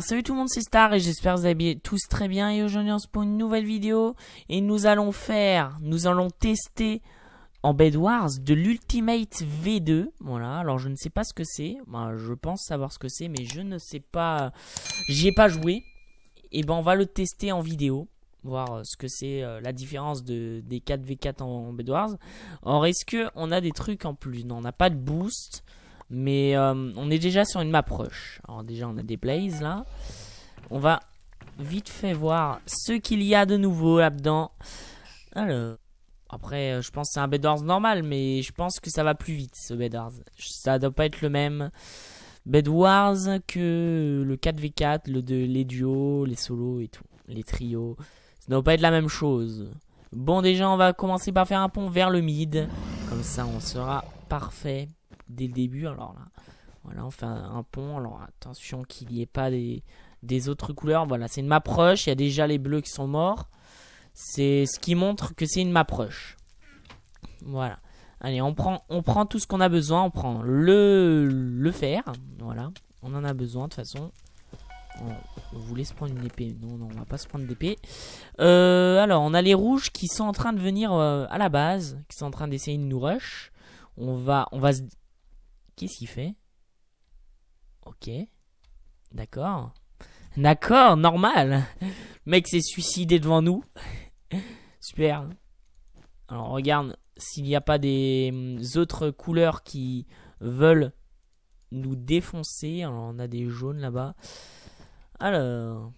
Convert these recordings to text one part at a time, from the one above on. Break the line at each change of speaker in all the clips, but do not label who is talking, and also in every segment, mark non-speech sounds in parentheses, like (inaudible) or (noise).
salut tout le monde, c'est Star et j'espère que vous allez tous très bien et aujourd'hui on se pour une nouvelle vidéo et nous allons faire, nous allons tester en Bedwars de l'Ultimate V2, voilà, alors je ne sais pas ce que c'est, bah, je pense savoir ce que c'est mais je ne sais pas, j'y ai pas joué, et eh ben on va le tester en vidéo, voir euh, ce que c'est euh, la différence de, des 4v4 en, en Or est-ce qu'on a des trucs en plus, non on n'a pas de boost, mais euh, on est déjà sur une map proche Alors déjà on a des blazes là. On va vite fait voir ce qu'il y a de nouveau là-dedans. Alors... Après, euh, je pense que c'est un Bedwars normal, mais je pense que ça va plus vite, ce Bedwars. Ça doit pas être le même Bedwars que le 4v4, le, les duos, les solos et tout, les trios. Ça doit pas être la même chose. Bon, déjà, on va commencer par faire un pont vers le mid. Comme ça, on sera parfait dès le début. Alors là, voilà, on fait un pont. Alors attention qu'il n'y ait pas des, des, autres couleurs. Voilà, c'est une map Il y a déjà les bleus qui sont morts. C'est ce qui montre que c'est une map Voilà. Allez, on prend, on prend tout ce qu'on a besoin. On prend le, le fer. Voilà. On en a besoin de toute façon. On, voulait se prendre une épée. Non, non, on va pas se prendre d'épée. Euh, alors, on a les rouges qui sont en train de venir euh, à la base. Qui sont en train d'essayer de nous rush. On va, on va se Qu'est-ce qu'il fait Ok. D'accord. D'accord, normal. Le mec s'est suicidé devant nous. Super. Alors regarde s'il n'y a pas des hum, autres couleurs qui veulent nous défoncer. Alors on a des jaunes là-bas. Alors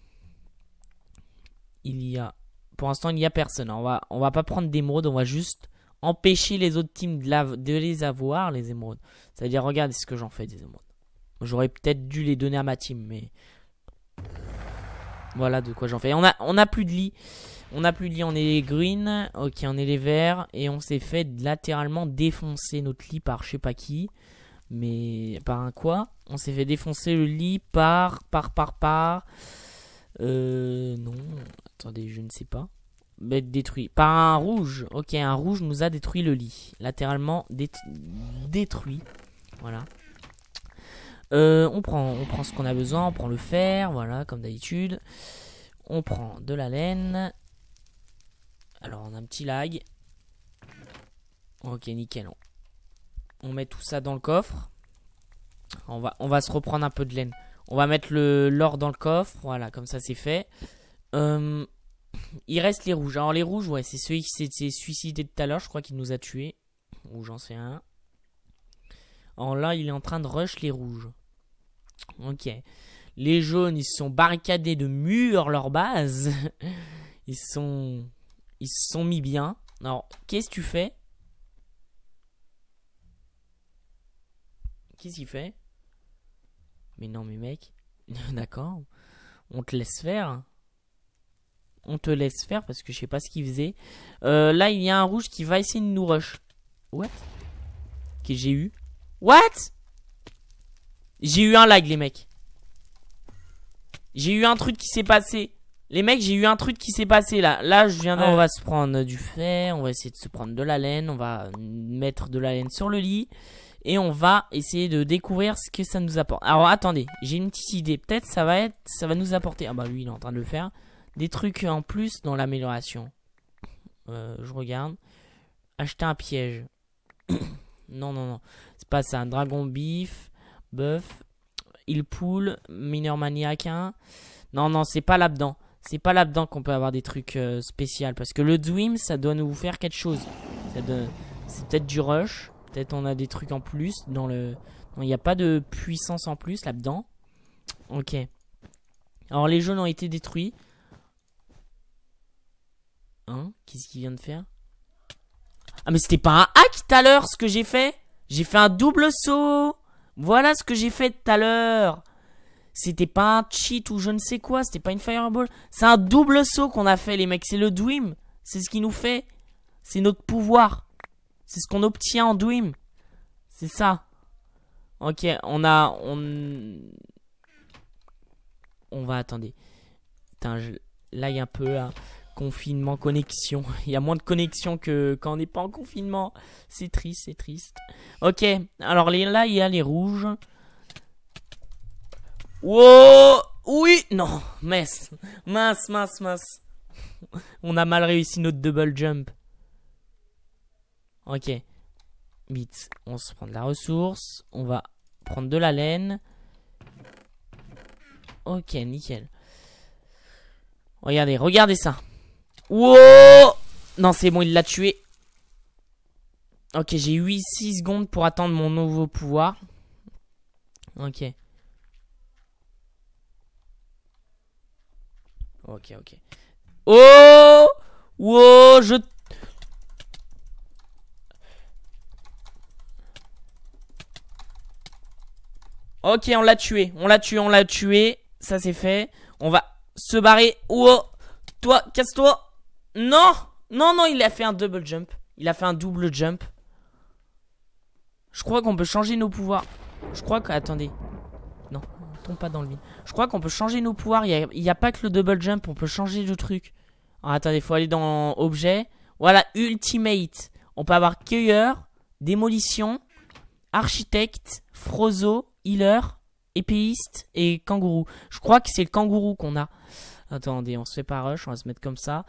il y a pour l'instant il n'y a personne. On va on va pas prendre des mots on va juste empêcher les autres teams de, les avoir, les émeraudes. C'est-à-dire, regarde ce que j'en fais des émeraudes. J'aurais peut-être dû les donner à ma team, mais... Voilà de quoi j'en fais. on a, on a plus de lit. On a plus de lit, on est les green, ok, on est les verts, et on s'est fait latéralement défoncer notre lit par je sais pas qui, mais par un quoi On s'est fait défoncer le lit par, par, par, par, euh, non, attendez, je ne sais pas détruit. Par un rouge. Ok, un rouge nous a détruit le lit. Latéralement détruit. Voilà. Euh, on, prend, on prend ce qu'on a besoin. On prend le fer. Voilà, comme d'habitude. On prend de la laine. Alors, on a un petit lag. Ok, nickel. On met tout ça dans le coffre. On va, on va se reprendre un peu de laine. On va mettre l'or dans le coffre. Voilà, comme ça, c'est fait. Euh, il reste les rouges. Alors les rouges, ouais, c'est ceux qui s'est suicidé tout à l'heure, je crois qu'il nous a tués. Ou j'en sais un. Alors là, il est en train de rush les rouges. Ok. Les jaunes, ils se sont barricadés de murs, leur base. (laughs) Ils sont... Ils se sont mis bien. Alors, qu'est-ce que tu fais Qu'est-ce qu'il fait Mais non, mais mec. (laughs) D'accord. On te laisse faire on te laisse faire parce que je sais pas ce qu'il faisait. Euh, là, il y a un rouge qui va essayer de nous rush. What Que j'ai eu. What J'ai eu un lag, les mecs. J'ai eu un truc qui s'est passé. Les mecs, j'ai eu un truc qui s'est passé là. Là, je viens de... On va se prendre du fer, on va essayer de se prendre de la laine, on va mettre de la laine sur le lit. Et on va essayer de découvrir ce que ça nous apporte. Alors, attendez, j'ai une petite idée. Peut-être ça va être... Ça va nous apporter... Ah bah lui, il est en train de le faire. Des trucs en plus dans l'amélioration. Euh, je regarde. Acheter un piège. (coughs) non, non, non. C'est pas ça. Dragon Beef, Buff, Il poule. Mineur Maniac hein. Non, non, c'est pas là-dedans. C'est pas là-dedans qu'on peut avoir des trucs euh, spéciaux. Parce que le Dwim, ça doit nous faire quelque chose. C'est peut-être du rush. Peut-être on a des trucs en plus dans le... Il n'y a pas de puissance en plus là-dedans. Ok. Alors les jaunes ont été détruits. Hein Qu'est-ce qu'il vient de faire Ah mais c'était pas un hack tout à l'heure ce que j'ai fait J'ai fait un double saut Voilà ce que j'ai fait tout à l'heure C'était pas un cheat ou je ne sais quoi, c'était pas une fireball. C'est un double saut qu'on a fait les mecs, c'est le Dwim. C'est ce qui nous fait. C'est notre pouvoir. C'est ce qu'on obtient en Dwim. C'est ça. Ok, on a... On, on va attendre. Putain, je a un peu là confinement, connexion. (laughs) Il y a moins de connexion que quand on n'est pas en confinement. C'est triste, c'est triste. Ok, alors là, il y a les rouges. Wow Oui Non Mince Mince, mince, mince (laughs) On a mal réussi notre double jump. Ok. Vite, on se prend de la ressource. On va prendre de la laine. Ok, nickel. Regardez, regardez ça. Wow Non, c'est bon, il l'a tué. Ok, j'ai 8-6 secondes pour attendre mon nouveau pouvoir. Ok. Ok, ok. Oh Wow, je... Ok, on l'a tué. On l'a tué, on l'a tué. Ça, c'est fait. On va se barrer. Wow Toi, casse-toi non Non, non, il a fait un double jump. Il a fait un double jump. Je crois qu'on peut changer nos pouvoirs. Je crois que... Non, tombe pas dans le vide. Je crois qu'on peut changer nos pouvoirs. Il n'y a... pas que le double jump, on peut changer le truc. Attendez, ah, attendez, faut aller dans objet. Voilà, ultimate. On peut avoir cueilleur, démolition, architecte, frozo, healer, épéiste et kangourou. Je crois que c'est le kangourou qu'on a. Attendez, on se fait pas rush, on va se mettre comme ça.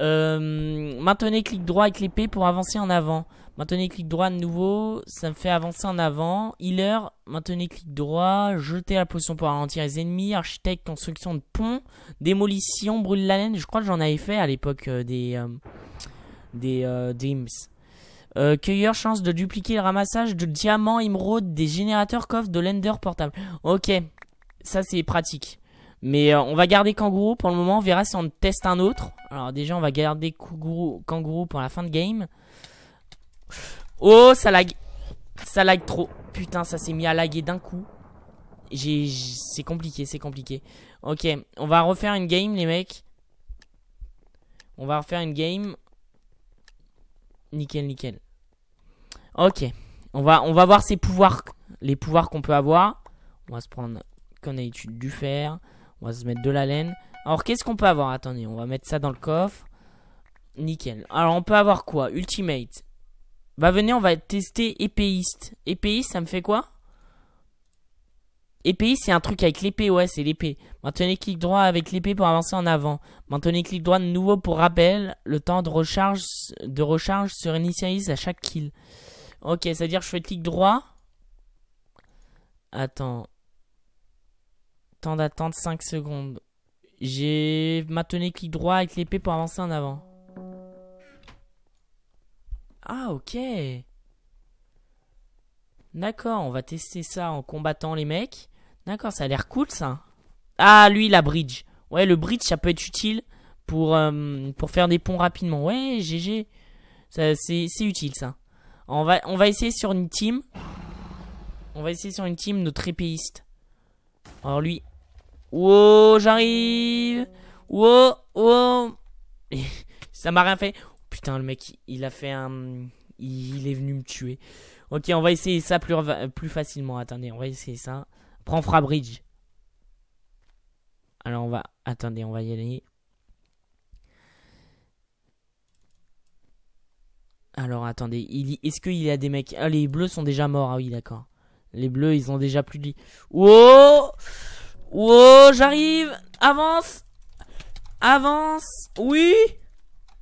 Euh, maintenez clic droit et l'épée pour avancer en avant. Maintenez clic droit de nouveau, ça me fait avancer en avant. Healer, maintenez clic droit, jeter la potion pour ralentir les ennemis. Architecte, construction de pont, démolition, brûle la laine. Je crois que j'en avais fait à l'époque euh, des, euh, des euh, Dreams. cueilleur chance de dupliquer le ramassage de diamants, émeraudes, des générateurs coffres de l'Ender portable. Ok, ça c'est pratique. Mais euh, on va garder Kangourou pour le moment. On verra si on teste un autre. Alors déjà, on va garder Kangourou, pour la fin de game. Oh, ça lag. Ça lag trop. Putain, ça s'est mis à laguer d'un coup. J'ai, C'est compliqué, c'est compliqué. Ok, on va refaire une game, les mecs. On va refaire une game. Nickel, nickel. Ok. On va, on va voir ses pouvoirs. Les pouvoirs qu'on peut avoir. On va se prendre qu'on a du fer. On va se mettre de la laine. Alors, qu'est-ce qu'on peut avoir Attendez, on va mettre ça dans le coffre. Nickel. Alors, on peut avoir quoi Ultimate. Va venir, on va tester épéiste. Épéiste, ça me fait quoi Épéiste, c'est un truc avec l'épée. Ouais, c'est l'épée. Maintenez clic droit avec l'épée pour avancer en avant. Maintenez clic droit de nouveau pour rappel. Le temps de recharge, de recharge se réinitialise à chaque kill. Ok, c'est-à-dire je fais clic droit. Attends, Temps d'attente 5 secondes. J'ai maintenu clic droit avec l'épée pour avancer en avant. Ah ok. D'accord, on va tester ça en combattant les mecs. D'accord, ça a l'air cool ça. Ah lui la bridge. Ouais le bridge ça peut être utile pour, euh, pour faire des ponts rapidement. Ouais GG. C'est utile ça. On va, on va essayer sur une team. On va essayer sur une team notre épéiste. Alors lui, Wow, j'arrive. Wow, wow. (laughs) ça m'a rien fait. putain, le mec, il a fait un... Il est venu me tuer. Ok, on va essayer ça plus, plus facilement. Attendez, on va essayer ça. Prends Frabridge bridge. Alors on va... Attendez, on va y aller. Alors attendez, il... est-ce qu'il y a des mecs... Ah, les bleus sont déjà morts. Ah oui, d'accord. Les bleus, ils ont déjà plus de... Oh Wow, j'arrive Avance Avance Oui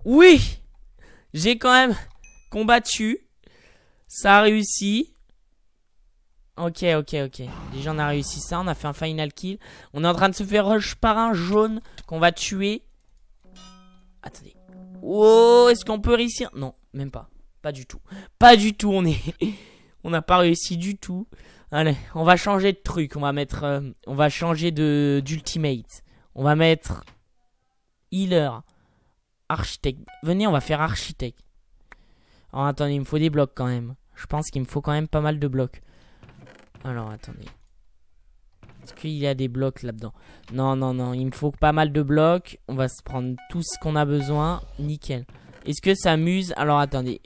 Oui J'ai quand même combattu. Ça a réussi. Ok, ok, ok. Déjà, on a réussi ça. On a fait un final kill. On est en train de se faire rush par un jaune qu'on va tuer. Attendez. Oh, est-ce qu'on peut réussir Non, même pas. Pas du tout. Pas du tout, on est... (laughs) on n'a pas réussi du tout. Allez, on va changer de truc. On va mettre. Euh, on va changer de d'ultimate. On va mettre. Healer. architect. Venez, on va faire architect Alors attendez, il me faut des blocs quand même. Je pense qu'il me faut quand même pas mal de blocs. Alors attendez. Est-ce qu'il y a des blocs là-dedans Non, non, non. Il me faut pas mal de blocs. On va se prendre tout ce qu'on a besoin. Nickel. Est-ce que ça amuse Alors attendez.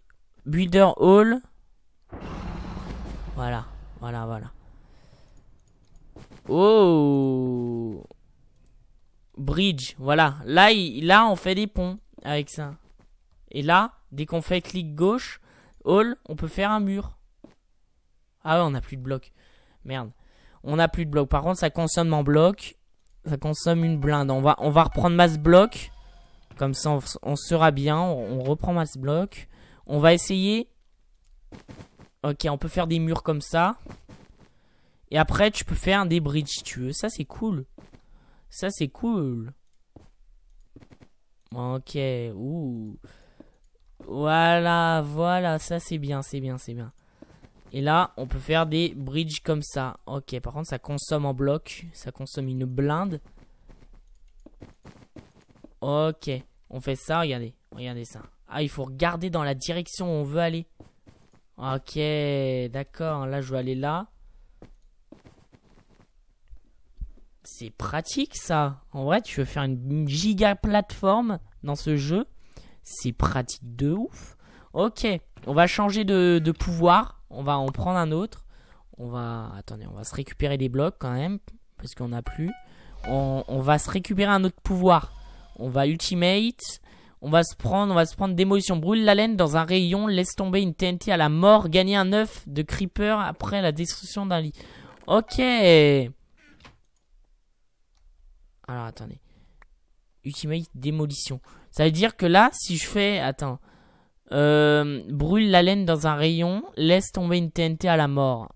Builder Hall. Voilà. Voilà, voilà. Oh Bridge, voilà. Là, là, on fait des ponts avec ça. Et là, dès qu'on fait clic gauche, hall, on peut faire un mur. Ah ouais, on n'a plus de blocs. Merde. On n'a plus de blocs. Par contre, ça consomme en blocs. Ça consomme une blinde. On va, on va reprendre masse bloc. Comme ça, on, sera bien. On, reprend masse bloc. On va essayer Ok, on peut faire des murs comme ça. Et après, tu peux faire des bridges si tu veux. Ça, c'est cool. Ça, c'est cool. Ok, ouh. Voilà, voilà, ça c'est bien, c'est bien, c'est bien. Et là, on peut faire des bridges comme ça. Ok, par contre, ça consomme en bloc. Ça consomme une blinde. Ok, on fait ça, regardez. Regardez ça. Ah, il faut regarder dans la direction où on veut aller. Ok, d'accord. Là, je vais aller là. C'est pratique, ça. En vrai, tu veux faire une giga plateforme dans ce jeu. C'est pratique de ouf. Ok, on va changer de, pouvoir. On va en prendre un autre. On va... Attendez, on va se récupérer des blocs quand même. Parce qu'on n'a plus. On, on va se récupérer un autre pouvoir. On va ultimate. On va se prendre, on va se prendre démolition. Brûle la laine dans un rayon, laisse tomber une TNT à la mort, gagner un œuf de creeper après la destruction d'un lit. Ok. Alors attendez. Ultimate démolition. Ça veut dire que là, si je fais... Attends. Euh, brûle la laine dans un rayon, laisse tomber une TNT à la mort.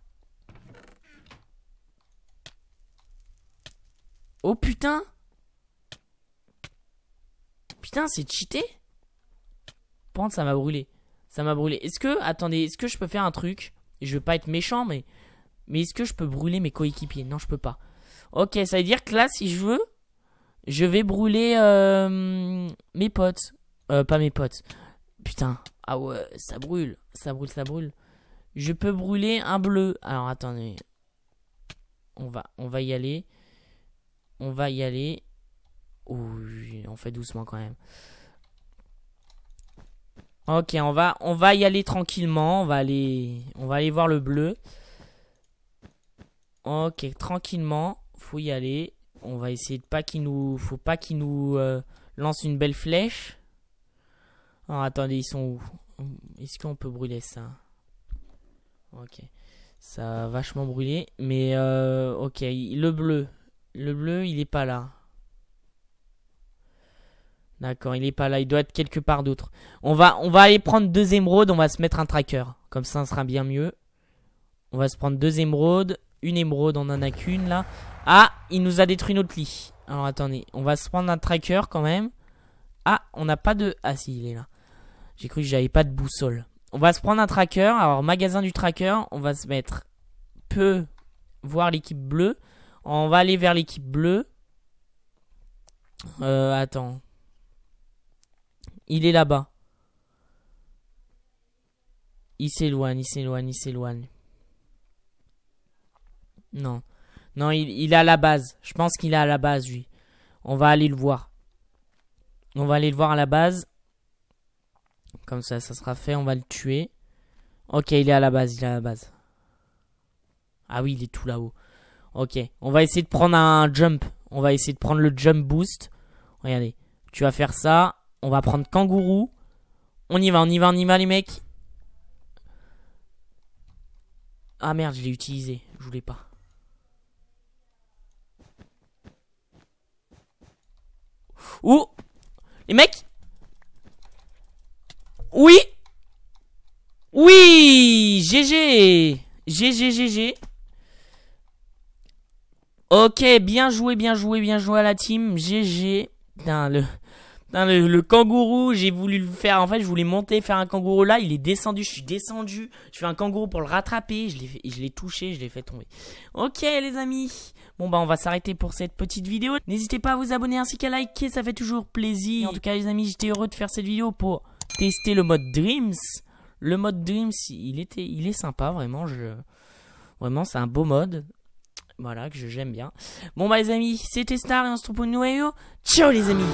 Oh putain Putain, c'est cheaté Pente, ça m'a brûlé. Ça m'a brûlé. Est-ce que, attendez, est-ce que je peux faire un truc Je veux pas être méchant, mais... Mais est-ce que je peux brûler mes coéquipiers Non, je peux pas. Ok, ça veut dire que là, si je veux, je vais brûler euh, mes potes. Euh, pas mes potes. Putain. Ah ouais, ça brûle. Ça brûle, ça brûle. Je peux brûler un bleu. Alors, attendez. On va, on va y aller. On va y aller. Ouh, on fait doucement quand même. Ok, on va, on va y aller tranquillement. On va aller, on va aller voir le bleu. Ok, tranquillement, faut y aller. On va essayer de pas qu'il nous, faut pas qu'il nous euh, lance une belle flèche. Ah, attendez, ils sont où Est-ce qu'on peut brûler ça Ok, ça a vachement brûlé. Mais euh, ok, le bleu, le bleu, il est pas là. D'accord, il est pas là, il doit être quelque part d'autre. On va, on va aller prendre deux émeraudes, on va se mettre un tracker. Comme ça, ça sera bien mieux. On va se prendre deux émeraudes. Une émeraude, on en a qu'une là. Ah, il nous a détruit notre lit. Alors attendez, on va se prendre un tracker quand même. Ah, on n'a pas de... Ah si, il est là. J'ai cru que j'avais pas de boussole. On va se prendre un tracker. Alors, magasin du tracker, on va se mettre peu voir l'équipe bleue. On va aller vers l'équipe bleue. Euh, attends. Il est là-bas. Il s'éloigne, il s'éloigne, il s'éloigne. Non. Non, il, est à la base. Je pense qu'il est à la base, lui. On va aller le voir. On va aller le voir à la base. Comme ça, ça sera fait. On va le tuer. Ok, il est à la base, il est à la base. Ah oui, il est tout là-haut. Ok, on va essayer de prendre un jump. On va essayer de prendre le jump boost. Regardez, tu vas faire ça. On va prendre kangourou. On y va, on y va, on y va, les mecs. Ah merde, je l'ai utilisé. Je voulais pas. Ouh Les mecs Oui Oui GG GG, GG. Ok, bien joué, bien joué, bien joué à la team. GG. Putain, le le, kangourou, j'ai voulu le faire. En fait, je voulais monter, faire un kangourou là. Il est descendu, je suis descendu. Je fais un kangourou pour le rattraper. Je l'ai touché, je l'ai fait tomber. Ok, les amis. Bon, bah, on va s'arrêter pour cette petite vidéo. N'hésitez pas à vous abonner ainsi qu'à liker, ça fait toujours plaisir. En tout cas, les amis, j'étais heureux de faire cette vidéo pour tester le mode Dreams. Le mode Dreams, il, était, il est sympa, vraiment. Je, vraiment, c'est un beau mode voilà, que j'aime bien. Bon, bah, les amis, c'était Star et on se trouve pour une nouvelle vidéo. Ciao, les amis!